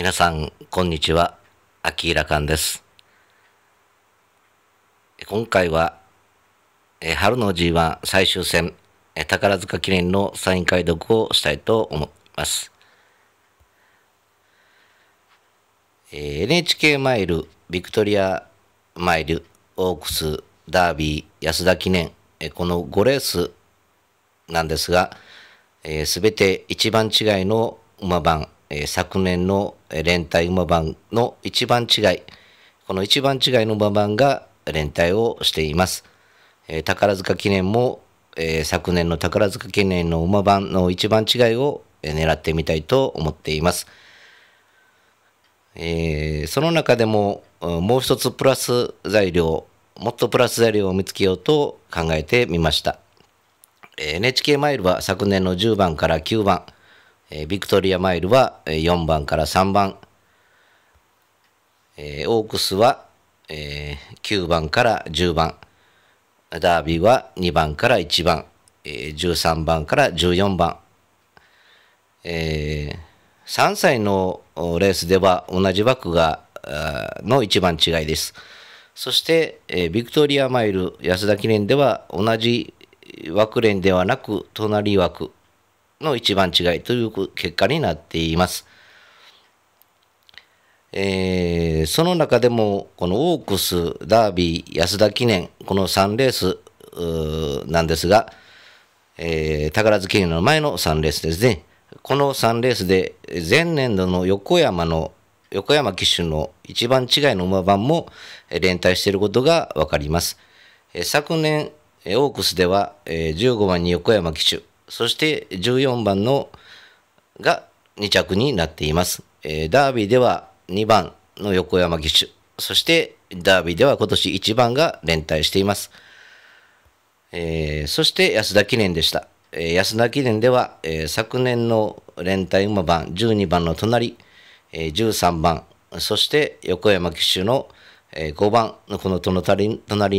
皆さん、こんにちは。アキーラカンです。今回は、え春の G1 最終戦、え宝塚記念のサイン解読をしたいと思います。え NHK マイル、ビクトリアマイル、オークス、ダービー、安田記念、えこの5レースなんですが、す、え、べ、て一番違いの馬番、え昨年の連帯馬番の一番違い、この一番違いの馬番が連帯をしています。え宝塚記念も、え昨年の宝塚記念の馬番の一番違いを狙ってみたいと思っています。えー、その中でももう一つプラス材料もっとプラス材料を見つけようと考えてみました NHK マイルは昨年の10番から9番えー、ビクトリアマイルは4番から3番、えー、オークスは、えー、9番から10番、ダービーは2番から1番、えー、13番から14番、えー、3歳のレースでは同じ枠がの一番違いです。そして、えー、ビクトリアマイル安田記念では同じ枠連ではなく隣枠の一番違いという結果になっています。えー、その中でも、このオークス、ダービー、安田記念、この3レースなんですが、えー、宝塚記念の前の3レースですね。この3レースで、前年度の横山の、横山騎手の一番違いの馬番も連帯していることが分かります。えー、昨年、オークスでは、えー、15番に横山騎手、そして14番のが2着になっています。えー、ダービーでは2番の横山義手、そしてダービーでは今年1番が連帯しています。えー、そして安田記念でした。えー、安田記念では、えー、昨年の連帯馬番12番の隣、えー、13番、そして横山騎手の、えー、5番のこの隣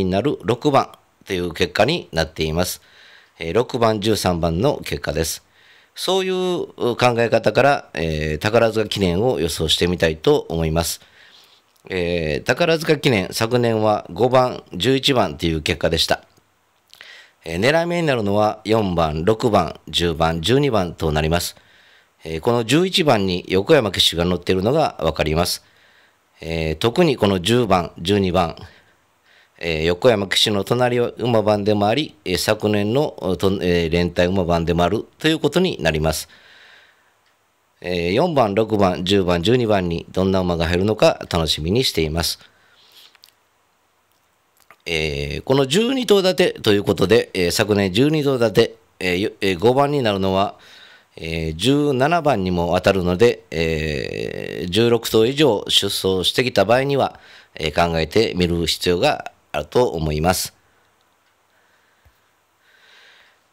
になる6番という結果になっています。え6番、13番の結果です。そういう考え方から、えー、宝塚記念を予想してみたいと思います。えー、宝塚記念、昨年は5番、11番という結果でした。えー、狙い目になるのは4番、6番、10番、12番となります。えー、この11番に横山騎手が乗っているのがわかります。えー、特にこの10番、12番、え横山騎手の隣は馬番でもあり、え昨年の、と、え連帯馬番でもあるということになります。え4番、6番、10番、12番にどんな馬が入るのか楽しみにしています。えー、この12頭立てということで、えー、昨年12頭立て、えーえー、5番になるのは、えー、17番にも当たるので、えー、16頭以上出走してきた場合には、えー、考えてみる必要があると思います。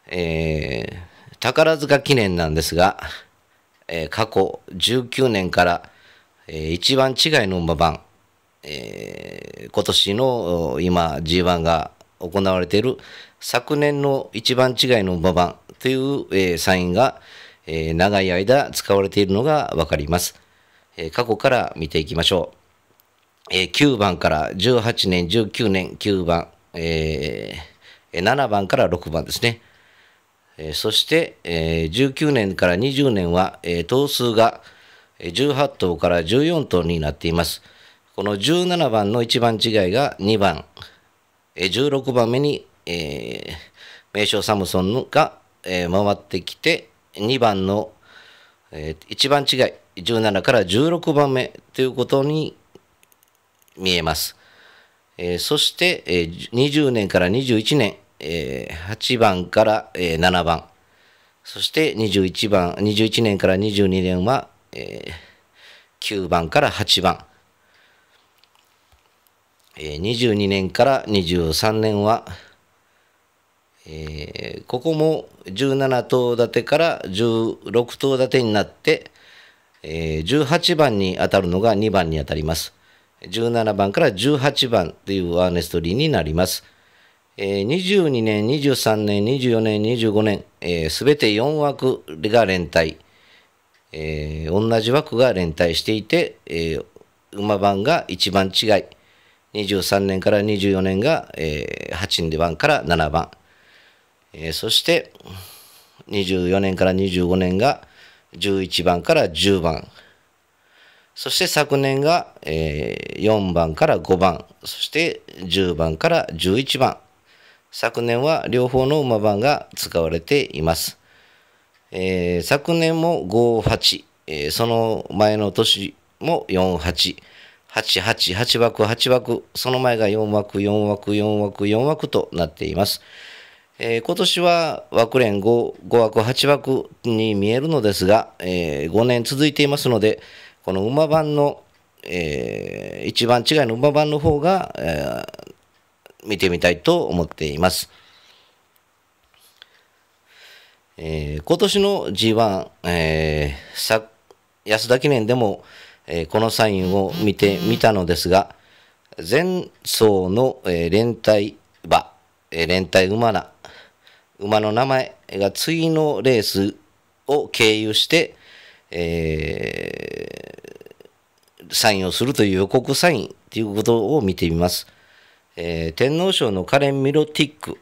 えー、宝塚記念なんですが、えー、過去19年から、えー、一番違いの馬番、えー、今年の今 G1 が行われている昨年の一番違いの馬番という、えー、サインが、えー、長い間使われているのが分かります、えー。過去から見ていきましょう。えー、9番から18年、19年、9番、えー、7番から6番ですね。えー、そして、えー、19年から20年は、えー、頭数が18頭から14頭になっています。この17番の一番違いが2番、えー、16番目に、えー、名称サムソンが、えー、回ってきて、2番の、えー、一番違い、17から16番目ということに見えます。えー、そして、えー、20年から21年、えー、8番から、えー、7番、そして21番、21年から22年は、えー、9番から8番、えー、22年から23年は、えー、ここも17頭立てから16頭立てになって、えー、18番に当たるのが2番に当たります。17番から18番というアーネストリーになります。22年、23年、24年、25年、す、えー、べ、て4枠が連帯、えー、同じ枠が連帯していて、えー、馬番が1番違い、23年から24年が、えー、8番から7番、えー、そして24年から25年が11番から10番、そして昨年が、えー、4番から5番、そして10番から11番。昨年は両方の馬番が使われています。えー、昨年も58、えー、その前の年も48、88、8枠、8枠、その前が4枠、4枠、4枠、4枠となっています。えー、今年は枠連 5, 5枠、8枠に見えるのですが、え5年続いていますので、この馬番の、えー、一番違いの馬番の方が、えー、見てみたいと思っています。えー、今年の G1、えー、安田記念でも、えー、このサインを見てみたのですが、前走の、えー、連帯馬、えー、連帯馬な、馬の名前が次のレースを経由して、えー、サインをするという予告サインということを見てみます。えー、天皇賞のカレン・ミロティック、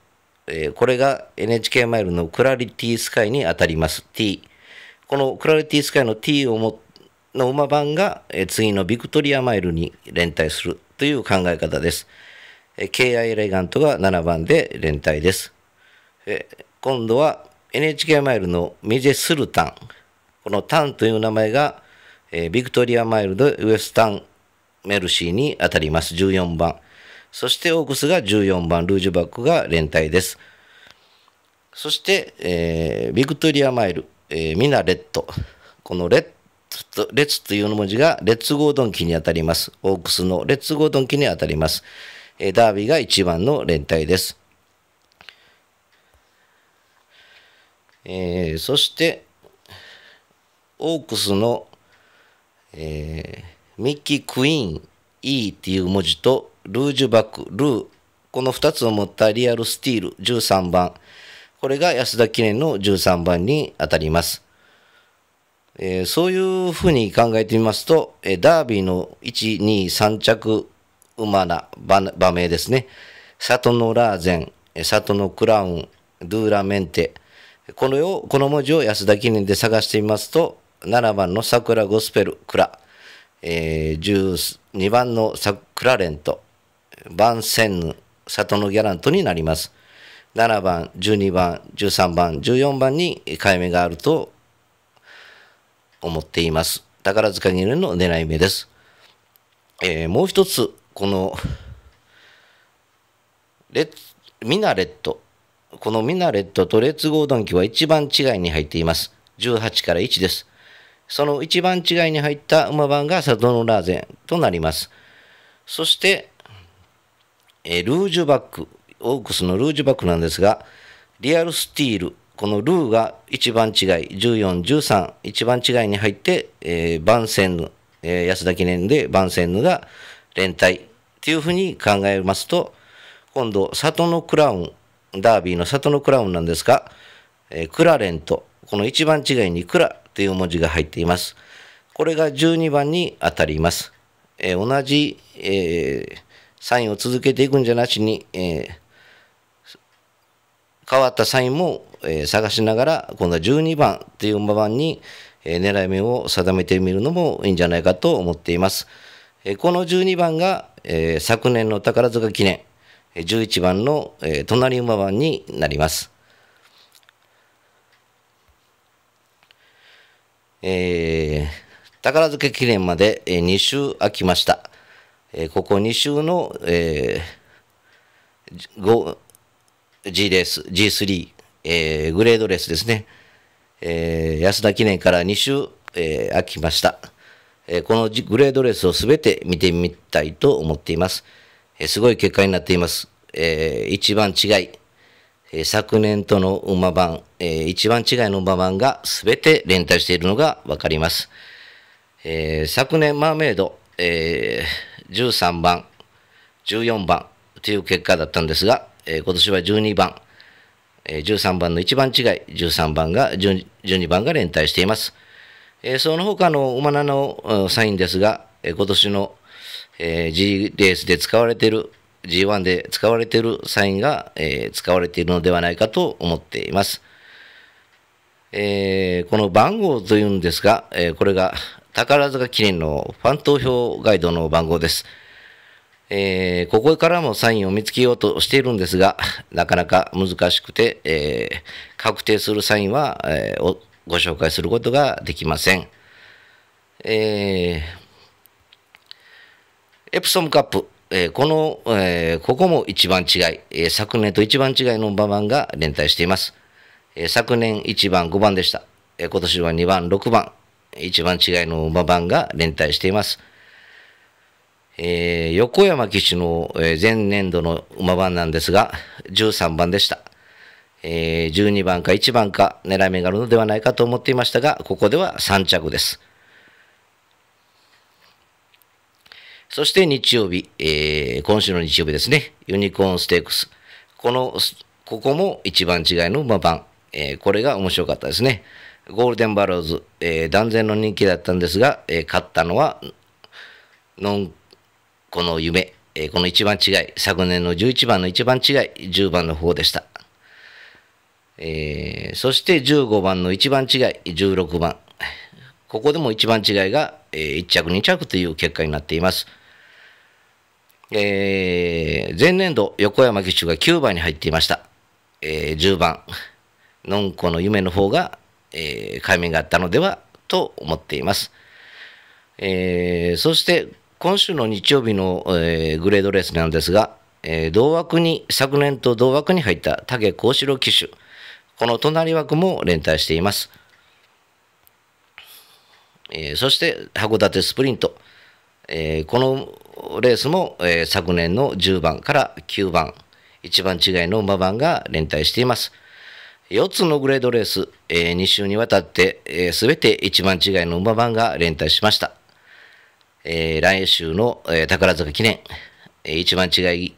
えー、これが NHK マイルのクラリティスカイに当たります T。このクラリティスカイの T をもの馬番が、えー、次のビクトリアマイルに連帯するという考え方です。えー、KI エレガントが7番で連帯です。えー、今度は NHK マイルのミジェ・スルタン。このタンという名前が、えー、ビクトリアマイルドウエスタンメルシーに当たります。14番。そしてオークスが14番、ルージュバックが連帯です。そして、えー、ビクトリアマイル、えー、ミナレット。このレッツ、レッツという文字がレッツゴードンキに当たります。オークスのレッツゴードンキに当たります。えー、ダービーが1番の連帯です。えー、そして、オークスの、えー、ミッキー・クイーン E っていう文字とルージュバック、ルー、この2つを持ったリアルスティール13番、これが安田記念の13番に当たります。えー、そういうふうに考えてみますと、えダービーの1、2、3着馬な場名ですね。里のラーゼン、里のクラウン、ドゥーラメンテ、このよこの文字を安田記念で探してみますと、7番の桜ゴスペルクラ、えー、12番のサクラレント、バンセンヌ、里のギャラントになります。7番、12番、13番、14番に買い目があると思っています。宝塚にいるの狙い目です。えー、もう一つ、この、レッミナレット。このミナレットとレッツゴードンキは一番違いに入っています。18から1です。その一番違いに入った馬番がサドノラーゼンとなります。そして、えルージュバック、オークスのルージュバックなんですが、リアルスティール、このルーが一番違い、14、13、一番違いに入って、えー、番線。ヌ、えー、安田記念で番線ヌが連帯っていうふうに考えますと、今度、里のクラウン、ダービーの里のクラウンなんですが、えー、クラレンと、この一番違いにクラという文字が入っています。これが12番に当たります。えー、同じ、えー、サインを続けていくんじゃなしに、えー、変わったサインも、え探しながら、今度は12番という馬番に、え狙い目を定めてみるのもいいんじゃないかと思っています。えこの12番が、え昨年の宝塚記念、11番の、え隣馬番になります。えー、宝塚記念まで2週空きました。えここ2週の、えー、G レース、G3、えー、グレードレースですね。えー、安田記念から2週、えー、空きました。えー、このグレードレースをすべて見てみたいと思っています。えー、すごい結果になっています。えー、一番違い、え昨年との馬番、え一番違いの馬番が全て連帯しているのが分かります。え昨年マーメイド、え13番、14番という結果だったんですが、え今年は12番、え13番の一番違い、13番が、12番が連帯しています。えその他の馬名のサインですが、え今年の、え G レースで使われている G1 で使われているサインが、えー、使われているのではないかと思っています。えー、この番号というんですが、えー、これが宝塚記念のファン投票ガイドの番号です。えー、ここからもサインを見つけようとしているんですが、なかなか難しくて、えー、確定するサインは、えー、ご紹介することができません。えー、エプソムカップえこの、えここも一番違い、え昨年と一番違いの馬番が連帯しています。え昨年1番、5番でした。え今年は2番、6番、一番違いの馬番が連帯しています。えー、横山騎手の、え前年度の馬番なんですが、13番でした。え12番か1番か狙い目があるのではないかと思っていましたが、ここでは3着です。そして日曜日、えー、今週の日曜日ですね、ユニコーンステークス。この、ここも一番違いの馬番、えー、これが面白かったですね。ゴールデンバローズ、えー、断然の人気だったんですが、えー、勝ったのは、のん、この夢、えー、この一番違い、昨年の11番の一番違い、10番の方でした。えー、そして15番の一番違い、16番。ここでも一番違いが、えー、1着2着という結果になっています。えー、前年度、横山騎手が9番に入っていました。えー、10番、のんこの夢の方が、えー、解明があったのではと思っています。えー、そして、今週の日曜日の、えー、グレードレースなんですが、えー、同枠に、昨年と同枠に入った竹幸四郎騎手、この隣枠も連帯しています。えー、そして、函館スプリント。えー、このレースも、えー、昨年の10番から9番、一番違いの馬番が連帯しています。4つのグレードレース、えー、2週にわたって、えー、全て一番違いの馬番が連帯しました。えー、来週の、えー、宝塚記念、えー、一番違い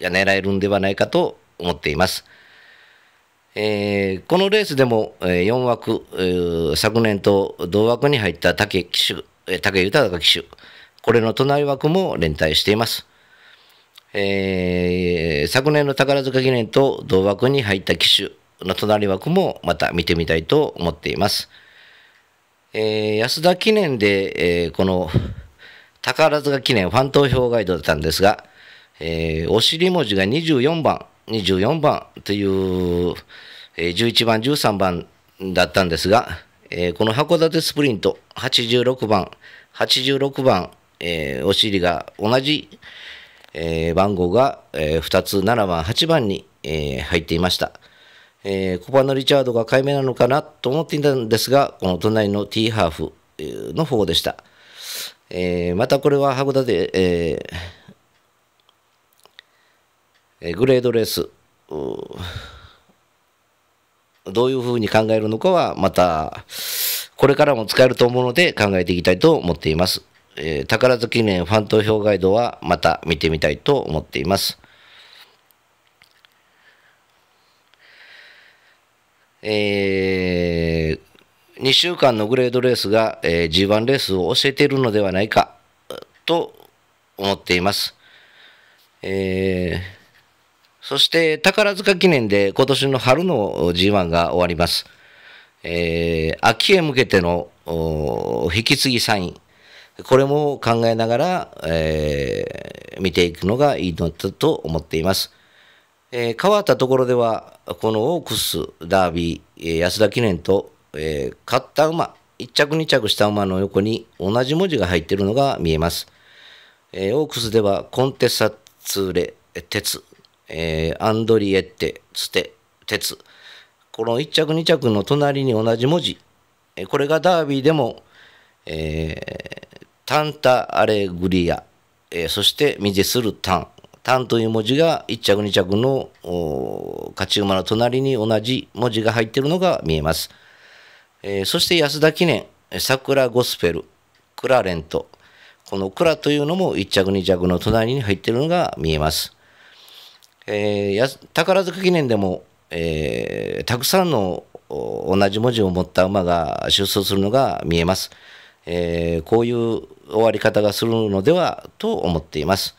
が狙えるんではないかと思っています。えー、このレースでも、えー、4枠、えー、昨年と同枠に入った武騎手、えー、武豊騎手、俺の隣枠も連帯しています。えー、昨年の宝塚記念と同枠に入った機種の隣枠もまた見てみたいと思っています。えー、安田記念で、えー、この宝塚記念ファン投票ガイドだったんですが、えー、お尻文字が24番、24番という、えー、11番、13番だったんですが、えー、この函館スプリント86番、86番、えー、お尻が同じ、えー、番号が、えー、2つ、7番、8番に、えー、入っていました。えー、コパのリチャードが買い目なのかなと思っていたんですが、この隣のティーハーフの方でした。えー、またこれは函館、えー、グレードレース、どういうふうに考えるのかは、また、これからも使えると思うので考えていきたいと思っています。えー、宝塚記念ファン投票ガイドはまた見てみたいと思っています。えー、2週間のグレードレースが、えー、G1 レースを教えているのではないかと思っています。えー、そして宝塚記念で今年の春の G1 が終わります。えー、秋へ向けての引き継ぎサイン、これも考えながら、えー、見ていくのがいいのだと思っています。えー、変わったところでは、このオークス、ダービー、安田記念と、えー、勝った馬、1着2着した馬の横に同じ文字が入っているのが見えます。えー、オークスでは、コンテサツレ、鉄、えー、アンドリエッテ、ツテ、鉄。この1着2着の隣に同じ文字、これがダービーでも、えー、タンタアレグリア、えー、そしてミジするタン。タンという文字が1着2着の勝ち馬の隣に同じ文字が入っているのが見えます。えー、そして安田記念、桜ゴスペル、クラレント。このクラというのも1着2着の隣に入っているのが見えます。えー、宝塚記念でも、えー、たくさんの同じ文字を持った馬が出走するのが見えます。えー、こういう終わり方がするのではと思っています。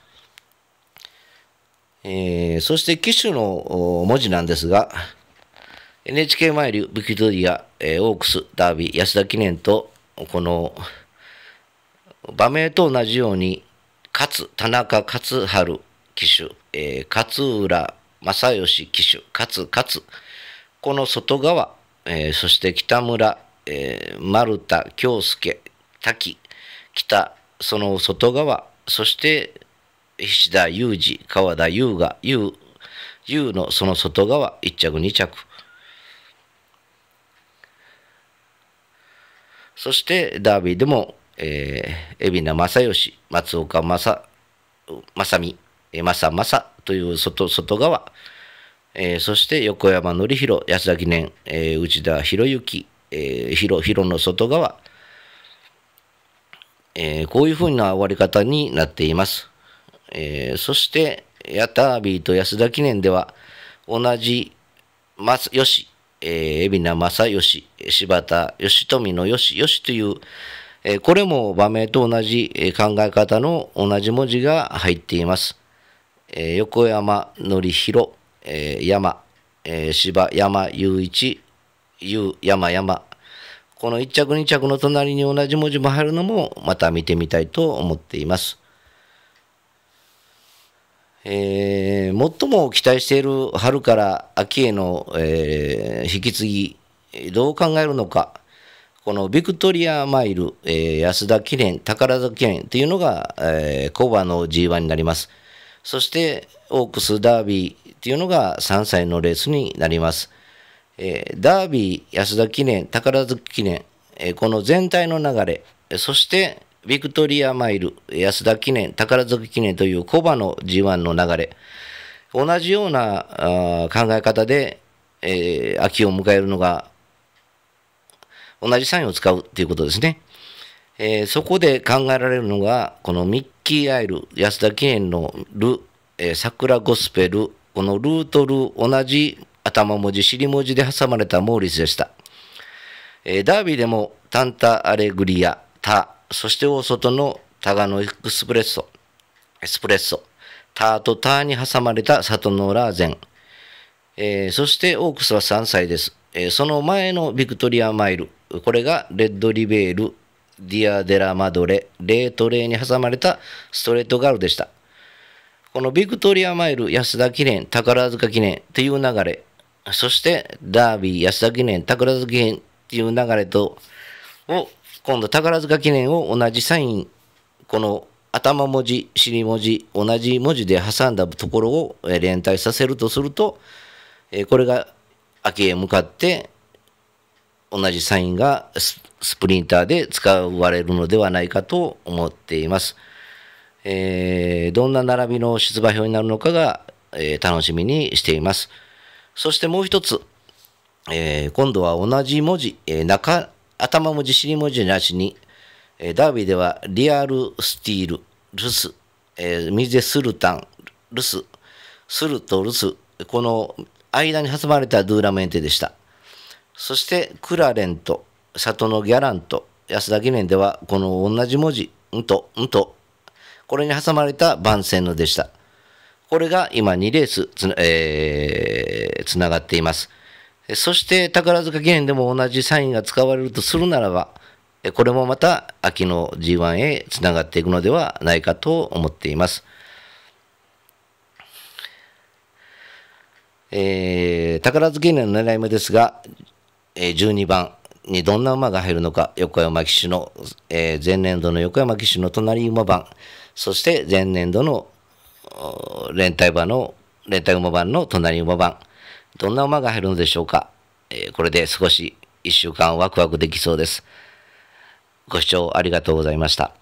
えー、そして機種の文字なんですが、NHK マイル、ビ器トリア、えオークス、ダービー、安田記念と、この、場名と同じように、勝、田中勝春騎手、えー、勝浦正義騎手、勝勝、この外側、えー、そして北村、えー、丸田京介、滝、北、その外側、そして菱田裕二、川田優雅、優、優のその外側、1着2着。そしてダービーでも、えー、海老名正義、松岡正、正美、正正という外外側、えー、そして横山典弘、安田記念、えー、内田博之、えー、広広の外側、えー、こういうふうな終わり方になっています。えー、そして、ヤタービーと安田記念では、同じ、ま、よし、えー、海老名正義、柴田義富のよしよしという、えー、これも場名と同じ、え考え方の同じ文字が入っています。えー、横山則弘、えー、山、えー、柴山雄一、雄山山、この1着2着の隣に同じ文字も入るのもまた見てみたいと思っています。えー、最も期待している春から秋への、えー、引き継ぎ、どう考えるのか、このビクトリアマイル、えー、安田記念、宝塚記念というのが、えー、コバの G1 になります。そして、オークスダービーというのが3歳のレースになります。えー、ダービー安田記念、宝塚記念、えー、この全体の流れ、そしてビクトリアマイル、安田記念、宝塚記念というコバの G1 の流れ、同じような考え方で、えー、秋を迎えるのが、同じサインを使うということですね。えー、そこで考えられるのが、このミッキー・アイル、安田記念のル、えー、桜ゴスペル、このルートル、同じ頭文字、尻文字で挟まれたモーリスでした。えー、ダービーでもタンタ・アレグリア、タ、そして大外のタガノエクスプレッソ、エスプレッソ、ターとターに挟まれたサトノラーゼン、えー、そしてオークスは3歳です、えー、その前のビクトリアマイル、これがレッドリベール、ディア・デラ・マドレ、レートレーに挟まれたストレートガールでした。このビクトリアマイル、安田記念、宝塚記念という流れ、そして、ダービー、安田記念、宝塚記念っていう流れと、を、今度宝塚記念を同じサイン、この頭文字、尻文字、同じ文字で挟んだところを連帯させるとすると、これが秋へ向かって、同じサインがスプリンターで使われるのではないかと思っています。えー、どんな並びの出馬表になるのかが、えー、楽しみにしています。そしてもう一つ、えー、今度は同じ文字、えー、中、頭文字、尻文字なしに、えー、ダービーではリアルスティール、ルス、えー、ミゼスルタン、ルス、スルとルス、この間に挟まれたドゥーラメンテでした。そしてクラレント、里のギャラント、安田記念ではこの同じ文字、んと、んと、これに挟まれた番宣のでした。これが今2レースつえー、つながっています。そして宝塚記念でも同じサインが使われるとするならば、これもまた秋の G1 へつながっていくのではないかと思っています。えー、宝塚記念の狙い目ですが、12番にどんな馬が入るのか、横山騎手の、えー、前年度の横山騎手の隣馬番、そして前年度の連帯馬の、連帯馬番の隣馬番。どんな馬が入るのでしょうか、えー、これで少し1週間ワクワクできそうです。ご視聴ありがとうございました。